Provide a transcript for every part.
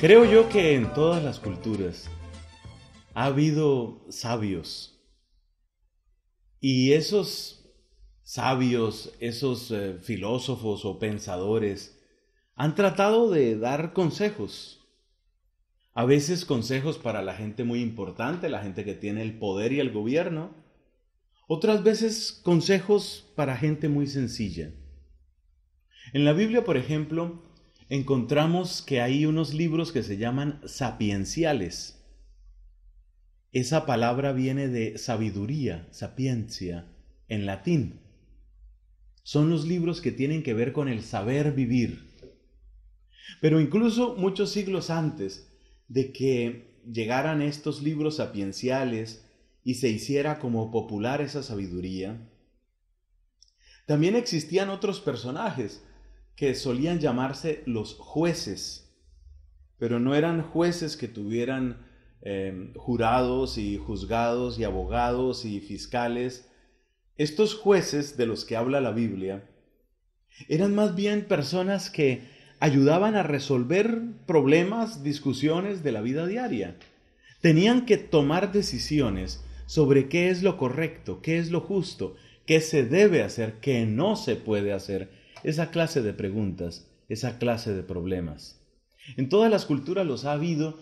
Creo yo que en todas las culturas ha habido sabios. Y esos sabios, esos eh, filósofos o pensadores han tratado de dar consejos. A veces consejos para la gente muy importante, la gente que tiene el poder y el gobierno. Otras veces consejos para gente muy sencilla. En la Biblia, por ejemplo, encontramos que hay unos libros que se llaman sapienciales. Esa palabra viene de sabiduría, sapiencia, en latín. Son los libros que tienen que ver con el saber vivir. Pero incluso muchos siglos antes de que llegaran estos libros sapienciales y se hiciera como popular esa sabiduría, también existían otros personajes que solían llamarse los jueces, pero no eran jueces que tuvieran em, jurados y juzgados y abogados y fiscales. Estos jueces de los que habla la Biblia eran más bien personas que ayudaban a resolver problemas, discusiones de la vida diaria. Tenían que tomar decisiones sobre qué es lo correcto, qué es lo justo, qué se debe hacer, qué no se puede hacer, esa clase de preguntas, esa clase de problemas. En todas las culturas los ha habido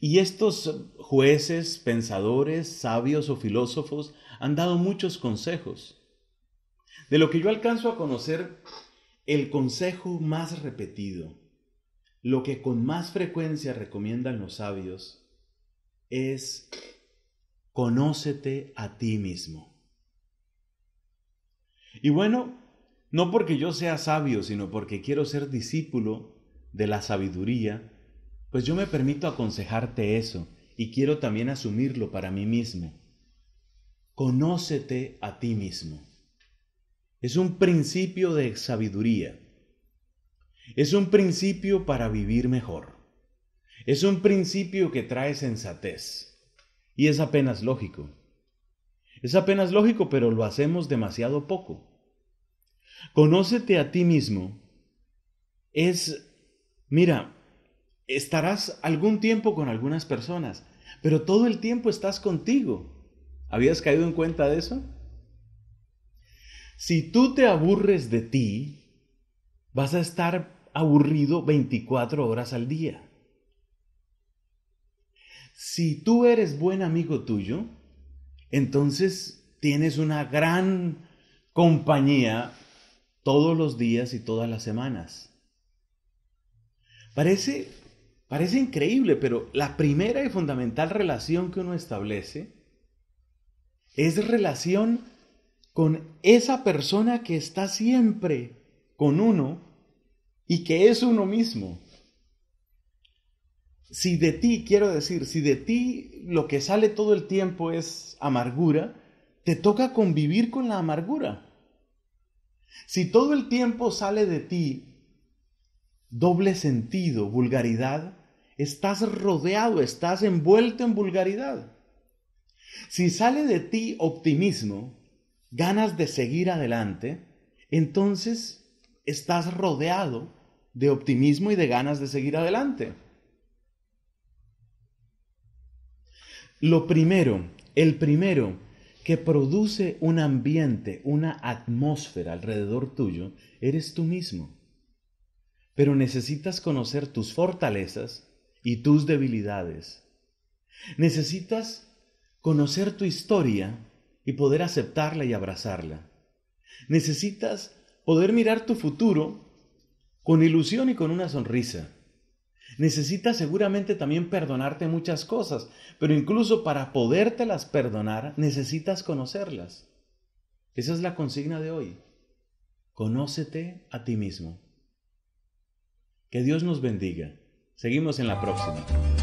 y estos jueces, pensadores, sabios o filósofos han dado muchos consejos. De lo que yo alcanzo a conocer, el consejo más repetido, lo que con más frecuencia recomiendan los sabios, es conócete a ti mismo. Y bueno, no porque yo sea sabio, sino porque quiero ser discípulo de la sabiduría, pues yo me permito aconsejarte eso y quiero también asumirlo para mí mismo. Conócete a ti mismo. Es un principio de sabiduría. Es un principio para vivir mejor. Es un principio que trae sensatez. Y es apenas lógico. Es apenas lógico, pero lo hacemos demasiado poco. Conócete a ti mismo. Es, mira, estarás algún tiempo con algunas personas, pero todo el tiempo estás contigo. ¿Habías caído en cuenta de eso? Si tú te aburres de ti, vas a estar aburrido 24 horas al día. Si tú eres buen amigo tuyo, entonces tienes una gran compañía todos los días y todas las semanas. Parece, parece increíble, pero la primera y fundamental relación que uno establece es relación con esa persona que está siempre con uno y que es uno mismo. Si de ti, quiero decir, si de ti lo que sale todo el tiempo es amargura, te toca convivir con la amargura. Si todo el tiempo sale de ti doble sentido, vulgaridad, estás rodeado, estás envuelto en vulgaridad. Si sale de ti optimismo, ganas de seguir adelante, entonces estás rodeado de optimismo y de ganas de seguir adelante. Lo primero, el primero que produce un ambiente, una atmósfera alrededor tuyo, eres tú mismo. Pero necesitas conocer tus fortalezas y tus debilidades. Necesitas conocer tu historia y poder aceptarla y abrazarla. Necesitas poder mirar tu futuro con ilusión y con una sonrisa necesitas seguramente también perdonarte muchas cosas, pero incluso para podértelas perdonar necesitas conocerlas. Esa es la consigna de hoy. Conócete a ti mismo. Que Dios nos bendiga. Seguimos en la próxima.